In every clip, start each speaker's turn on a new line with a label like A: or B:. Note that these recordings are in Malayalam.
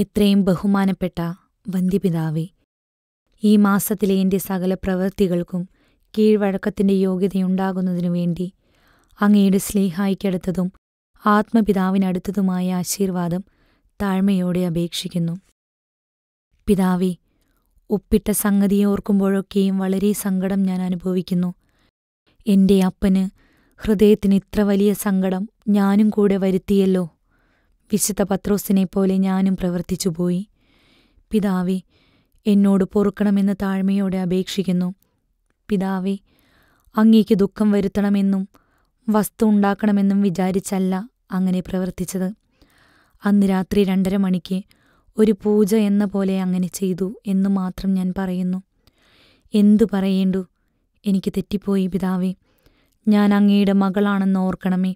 A: എത്രയും ബഹുമാനപ്പെട്ട വന്ദ്യപിതാവേ ഈ മാസത്തിലെ എൻ്റെ സകല പ്രവൃത്തികൾക്കും കീഴ്വഴക്കത്തിൻ്റെ യോഗ്യതയുണ്ടാകുന്നതിനു വേണ്ടി അങ്ങയുടെ സ്നേഹായിക്കടുത്തതും ആത്മപിതാവിനടുത്തതുമായ ആശീർവാദം താഴ്മയോടെ അപേക്ഷിക്കുന്നു പിതാവേ ഒപ്പിട്ട സംഗതിയെ ഓർക്കുമ്പോഴൊക്കെയും വളരെ സങ്കടം ഞാൻ അനുഭവിക്കുന്നു എൻ്റെ അപ്പന് ഹൃദയത്തിന് ഇത്ര വലിയ സങ്കടം ഞാനും കൂടെ വരുത്തിയല്ലോ വിശുദ്ധ പോലെ ഞാനും പ്രവർത്തിച്ചു പോയി പിതാവേ എന്നോട് പൊറുക്കണമെന്ന് താഴ്മയോടെ അപേക്ഷിക്കുന്നു പിതാവേ അങ്ങേക്ക് ദുഃഖം വരുത്തണമെന്നും വസ്തു ഉണ്ടാക്കണമെന്നും വിചാരിച്ചല്ല അങ്ങനെ പ്രവർത്തിച്ചത് അന്ന് രാത്രി രണ്ടര മണിക്ക് ഒരു പൂജ എന്ന പോലെ അങ്ങനെ ചെയ്തു എന്ന് മാത്രം ഞാൻ പറയുന്നു എന്തു പറയേണ്ടു എനിക്ക് തെറ്റിപ്പോയി പിതാവേ ഞാൻ അങ്ങയുടെ മകളാണെന്ന് ഓർക്കണമേ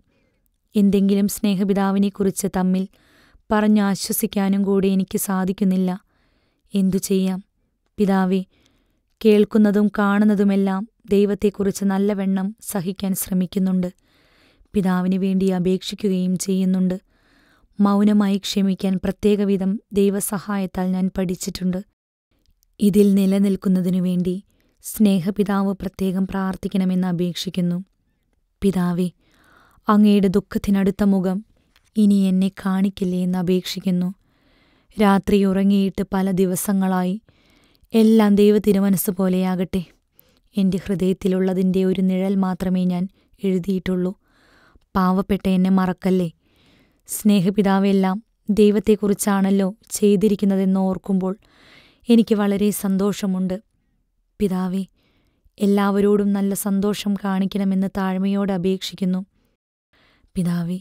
A: എന്തെങ്കിലും സ്നേഹപിതാവിനെക്കുറിച്ച് തമ്മിൽ പറഞ്ഞാശ്വസിക്കാനും കൂടെ എനിക്ക് സാധിക്കുന്നില്ല എന്തു ചെയ്യാം പിതാവേ കേൾക്കുന്നതും കാണുന്നതുമെല്ലാം ദൈവത്തെക്കുറിച്ച് നല്ലവണ്ണം സഹിക്കാൻ ശ്രമിക്കുന്നുണ്ട് പിതാവിന് വേണ്ടി അപേക്ഷിക്കുകയും ചെയ്യുന്നുണ്ട് മൗനമായി ക്ഷമിക്കാൻ പ്രത്യേകവിധം ദൈവസഹായത്താൽ ഞാൻ പഠിച്ചിട്ടുണ്ട് ഇതിൽ നിലനിൽക്കുന്നതിനു വേണ്ടി സ്നേഹപിതാവ് പ്രത്യേകം പ്രാർത്ഥിക്കണമെന്ന് അപേക്ഷിക്കുന്നു പിതാവേ അങ്ങയുടെ ദുഃഖത്തിനടുത്ത മുഖം ഇനി എന്നെ കാണിക്കില്ലേ എന്ന് അപേക്ഷിക്കുന്നു രാത്രി ഉറങ്ങിയിട്ട് പല ദിവസങ്ങളായി എല്ലാം ദൈവ തിരുമനസ് പോലെയാകട്ടെ എൻ്റെ ഹൃദയത്തിലുള്ളതിൻ്റെ ഒരു നിഴൽ മാത്രമേ ഞാൻ എഴുതിയിട്ടുള്ളൂ പാവപ്പെട്ട എന്നെ മറക്കല്ലേ സ്നേഹപിതാവെല്ലാം ദൈവത്തെക്കുറിച്ചാണല്ലോ ചെയ്തിരിക്കുന്നതെന്ന് ഓർക്കുമ്പോൾ എനിക്ക് വളരെ സന്തോഷമുണ്ട് പിതാവേ എല്ലാവരോടും നല്ല സന്തോഷം കാണിക്കണമെന്ന് താഴ്മയോട് അപേക്ഷിക്കുന്നു പിതാവി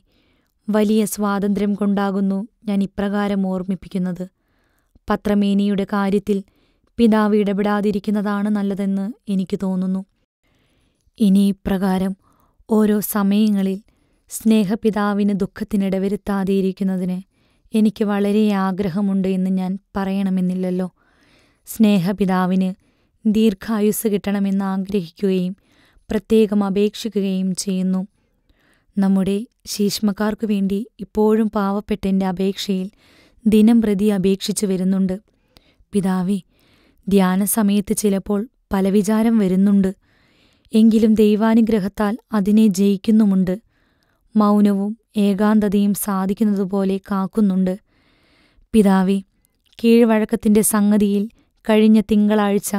A: വലിയ സ്വാതന്ത്ര്യം കൊണ്ടാകുന്നു ഞാൻ ഇപ്രകാരം ഓർമ്മിപ്പിക്കുന്നത്. പത്രമേനിയുടെ കാര്യത്തിൽ പിതാവ് ഇടപെടാതിരിക്കുന്നതാണ് നല്ലതെന്ന് എനിക്ക് തോന്നുന്നു. ഇനി ഇപ്രകാരം ഓരോ സമയങ്ങളിൽ സ്നേഹപിതാവിന് ദുഃഖത്തിനിടവരുത്താതെയിരിക്കുന്നതിന് എനിക്ക് വളരെ ആഗ്രഹമുണ്ട് എന്ന് ഞാൻ പറയണമെന്നില്ലല്ലോ. സ്നേഹപിതാവിന് ദീർഘായുസ്സ് കിട്ടണമെന്ന് ആഗ്രഹിക്കുകയും പ്രത്യേകം അപേക്ഷിക്കുകയും ചെയ്യുന്നു. നമ്മുടെ ശീഷ്മക്കാർക്കു വേണ്ടി ഇപ്പോഴും പാവപ്പെട്ടെന്റെ അപേക്ഷയിൽ ദിനംപ്രതി അപേക്ഷിച്ചു വരുന്നുണ്ട് പിതാവേ ധ്യാനസമയത്ത് ചിലപ്പോൾ പല വിചാരം വരുന്നുണ്ട് എങ്കിലും ദൈവാനുഗ്രഹത്താൽ അതിനെ ജയിക്കുന്നുമുണ്ട് മൗനവും ഏകാന്തതയും സാധിക്കുന്നതുപോലെ കാക്കുന്നുണ്ട് പിതാവി കീഴ്വഴക്കത്തിൻ്റെ സംഗതിയിൽ കഴിഞ്ഞ തിങ്കളാഴ്ച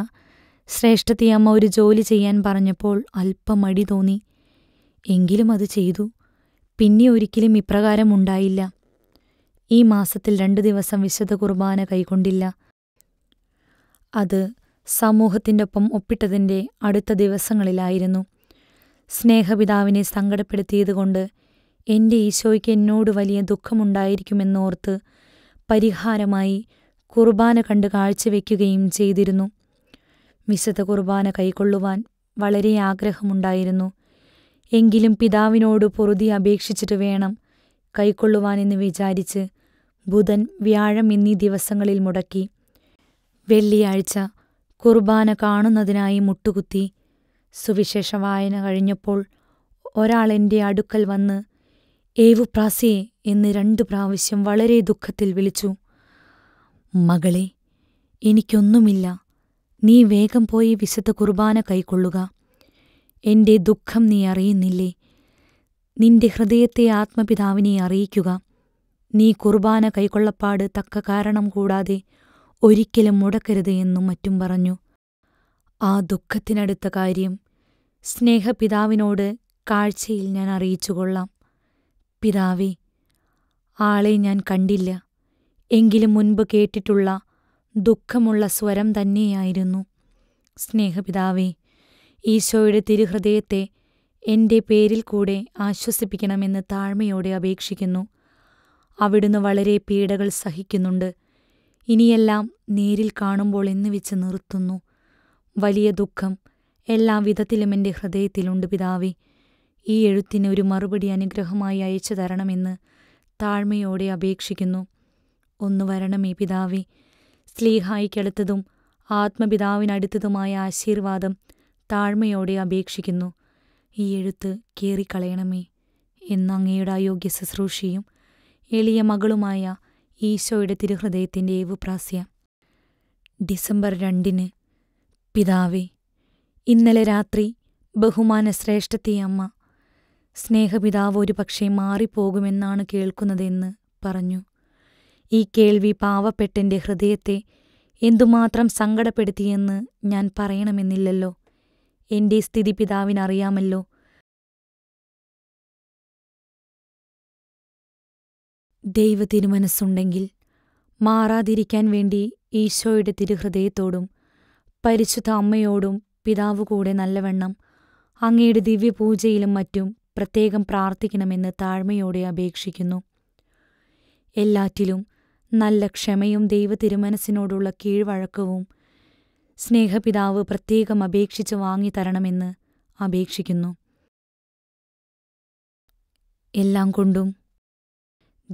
A: ശ്രേഷ്ഠത്തിയമ്മ ഒരു ജോലി ചെയ്യാൻ പറഞ്ഞപ്പോൾ അല്പം മടി തോന്നി എങ്കിലും അത് ചെയ്തു. പിന്നെ ഒരിക്കലും ഇപ്രകാരമുണ്ടായില്ല. ഈ മാസത്തിൽ രണ്ട് ദിവസം വിശുദ്ധ കുർബാന കൈക്കൊണ്ടില്ല. അത് സമൂഹത്തിനൊപ്പം ഒപ്പിട്ടതിൻ്റെ അടുത്ത ദിവസങ്ങളിലായിരുന്നു. സ്നേഹപിതാവിനെ സങ്കടപ്പെടുത്തിയതുകൊണ്ട് എന്റെ ഈശോയ്ക്ക് എന്നോട് വലിയ ദുഃഖമുണ്ടായിരിക്കുമെന്നോർത്ത് പരിഹാരമായി കുർബാന കണ്ട് കാഴ്ചവെക്കുകയും ചെയ്തിരുന്നു. വിശുദ്ധ കുർബാന കൈക്കൊള്ളുവാൻ വളരെ ആഗ്രഹമുണ്ടായിരുന്നു. എങ്കിലും പിതാവിനോട് പൊറുതി അപേക്ഷിച്ചിട്ട് വേണം കൈക്കൊള്ളുവാനെന്ന് വിചാരിച്ച് ബുധൻ വ്യാഴം എന്നീ ദിവസങ്ങളിൽ മുടക്കി വെള്ളിയാഴ്ച കുർബാന കാണുന്നതിനായി മുട്ടുകുത്തി സുവിശേഷ വായന കഴിഞ്ഞപ്പോൾ ഒരാൾ എൻ്റെ അടുക്കൽ വന്ന് ഏവുപ്രാസിയെ എന്ന് രണ്ടു പ്രാവശ്യം വളരെ ദുഃഖത്തിൽ വിളിച്ചു മകളെ എനിക്കൊന്നുമില്ല നീ വേഗം പോയി വിശുദ്ധ കുർബാന കൈക്കൊള്ളുക എന്റെ ദുഃഖം നീ അറിയുന്നില്ലേ നിന്റെ ഹൃദയത്തെ ആത്മപിതാവിനെ അറിയിക്കുക നീ കുർബാന കൈക്കൊള്ളപ്പാട് തക്ക കാരണം കൂടാതെ ഒരിക്കലും മുടക്കരുത് എന്നും മറ്റും പറഞ്ഞു ആ ദുഃഖത്തിനടുത്ത കാര്യം സ്നേഹപിതാവിനോട് കാഴ്ചയിൽ ഞാൻ അറിയിച്ചുകൊള്ളാം പിതാവേ ആളെ ഞാൻ കണ്ടില്ല എങ്കിലും മുൻപ് കേട്ടിട്ടുള്ള ദുഃഖമുള്ള സ്വരം തന്നെയായിരുന്നു സ്നേഹപിതാവേ ഈശോയുടെ തിരുഹൃദയത്തെ എൻ്റെ പേരിൽ കൂടെ ആശ്വസിപ്പിക്കണമെന്ന് താഴ്മയോടെ അപേക്ഷിക്കുന്നു അവിടുന്ന് വളരെ പീഡകൾ സഹിക്കുന്നുണ്ട് ഇനിയെല്ലാം നേരിൽ കാണുമ്പോൾ എന്ന് വെച്ച് നിർത്തുന്നു വലിയ ദുഃഖം എല്ലാ വിധത്തിലും എൻ്റെ ഹൃദയത്തിലുണ്ട് പിതാവേ ഈ എഴുത്തിന് ഒരു മറുപടി അനുഗ്രഹമായി അയച്ചു തരണമെന്ന് താഴ്മയോടെ അപേക്ഷിക്കുന്നു ഒന്നു വരണമേ പിതാവേ സ്ലീഹായിക്കടുത്തതും ആത്മപിതാവിനടുത്തതുമായ ആശീർവാദം താഴ്മയോടെ അപേക്ഷിക്കുന്നു ഈ എഴുത്ത് കീറിക്കളയണമേ എന്നങ്ങയുടെ അയോഗ്യ ശുശ്രൂഷയും എളിയ മകളുമായ ഈശോയുടെ തിരുഹൃദയത്തിൻ്റെ ഏവുപ്രാസ്യ ഡിസംബർ രണ്ടിന് പിതാവേ ഇന്നലെ രാത്രി ബഹുമാന ശ്രേഷ്ഠത്തി അമ്മ സ്നേഹപിതാവ് ഒരു പക്ഷേ മാറിപ്പോകുമെന്നാണ് കേൾക്കുന്നതെന്ന് പറഞ്ഞു ഈ കേൾവി പാവപ്പെട്ടെൻ്റെ ഹൃദയത്തെ എന്തുമാത്രം സങ്കടപ്പെടുത്തിയെന്ന് ഞാൻ പറയണമെന്നില്ലല്ലോ എന്റെ സ്ഥിതി പിതാവിനറിയാമല്ലോ മനസ്സുണ്ടെങ്കിൽ മാറാതിരിക്കാൻ വേണ്ടി ഈശോയുടെ തിരുഹൃദയത്തോടും പരിശുദ്ധ അമ്മയോടും പിതാവ് കൂടെ നല്ലവണ്ണം അങ്ങയുടെ ദിവ്യപൂജയിലും മറ്റും പ്രത്യേകം പ്രാർത്ഥിക്കണമെന്ന് താഴ്മയോടെ അപേക്ഷിക്കുന്നു എല്ലാറ്റിലും നല്ല ക്ഷമയും ദൈവ കീഴ്വഴക്കവും സ്നേഹപിതാവ് പ്രത്യേകം അപേക്ഷിച്ച് വാങ്ങി തരണമെന്ന് അപേക്ഷിക്കുന്നു എല്ലാം കൊണ്ടും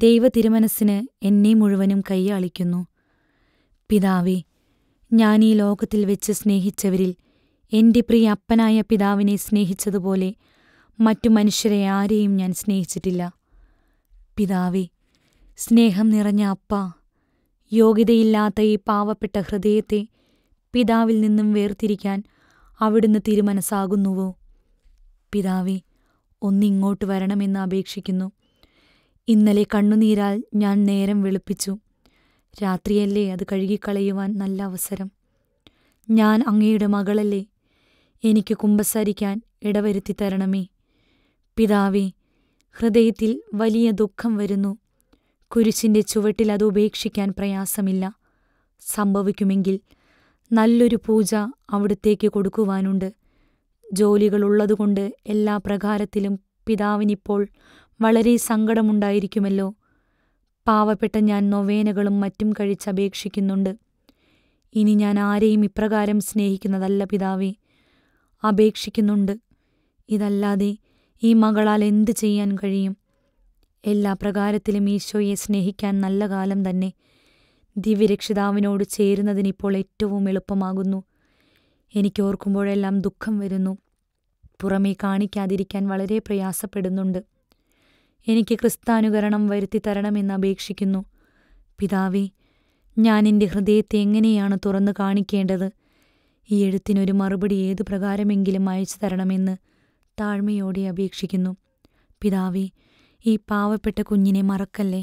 A: ദൈവ തിരുമനസ്സിന് എന്നെ മുഴുവനും കൈയാളിക്കുന്നു പിതാവേ ഞാൻ ഈ ലോകത്തിൽ വെച്ച് സ്നേഹിച്ചവരിൽ എൻ്റെ പ്രിയ അപ്പനായ പിതാവിനെ സ്നേഹിച്ചതുപോലെ മറ്റു മനുഷ്യരെ ആരെയും ഞാൻ സ്നേഹിച്ചിട്ടില്ല പിതാവേ സ്നേഹം നിറഞ്ഞ അപ്പ യോഗ്യതയില്ലാത്ത ഈ പാവപ്പെട്ട ഹൃദയത്തെ പിതാവിൽ നിന്നും വേർതിരിക്കാൻ അവിടുന്ന് തിരുമനസ്സാകുന്നുവോ പിതാവേ ഒന്നിങ്ങോട്ട് വരണമെന്ന് അപേക്ഷിക്കുന്നു ഇന്നലെ കണ്ണുനീരാൽ ഞാൻ നേരം വെളുപ്പിച്ചു രാത്രിയല്ലേ അത് കഴുകിക്കളയുവാൻ നല്ല അവസരം ഞാൻ അങ്ങയുടെ മകളല്ലേ എനിക്ക് കുമ്പസാരിക്കാൻ ഇടവരുത്തി തരണമേ പിതാവേ ഹൃദയത്തിൽ വലിയ ദുഃഖം വരുന്നു കുരിശിൻ്റെ ചുവട്ടിൽ അത് ഉപേക്ഷിക്കാൻ പ്രയാസമില്ല സംഭവിക്കുമെങ്കിൽ നല്ലൊരു പൂജ അവിടുത്തേക്ക് കൊടുക്കുവാനുണ്ട്. ജോലികളുള്ളതുകൊണ്ട് എല്ലാ പ്രകാരത്തിലും പിതാവിനിപ്പോൾ വളരെ സങ്കടമുണ്ടായിരിക്കുമല്ലോ. പാവപ്പെട്ട ഞാൻ നൊവേനകളും മറ്റും കഴിച്ചപേക്ഷിക്കുന്നുണ്ട്. ഇനി ഞാൻ ആരെയും ഇപ്രകാരം സ്നേഹിക്കുന്നതല്ല പിതാവേ, അപേക്ഷിക്കുന്നുണ്ട്. ഇതല്ലാതെ ഈ മകളാൽ എന്തു ചെയ്യാൻ കഴിയും? എല്ലാ പ്രകാരത്തിലും ഈശോയെ സ്നേഹിക്കാൻ നല്ല കാലം തന്നെ ദിവ്യരക്ഷിതാവിനോട് ചേരുന്നതിനിപ്പോൾ ഏറ്റവും എളുപ്പമാകുന്നു എനിക്കോർക്കുമ്പോഴെല്ലാം ദുഃഖം വരുന്നു പുറമേ കാണിക്കാതിരിക്കാൻ വളരെ പ്രയാസപ്പെടുന്നുണ്ട് എനിക്ക് ക്രിസ്താനുകരണം വരുത്തി തരണമെന്ന് അപേക്ഷിക്കുന്നു പിതാവേ ഞാൻ എൻ്റെ ഹൃദയത്തെ എങ്ങനെയാണ് തുറന്നു കാണിക്കേണ്ടത് ഈ എഴുത്തിനൊരു മറുപടി ഏതു പ്രകാരമെങ്കിലും അയച്ചു തരണമെന്ന് താഴ്മയോടെ അപേക്ഷിക്കുന്നു പിതാവേ ഈ പാവപ്പെട്ട കുഞ്ഞിനെ മറക്കല്ലേ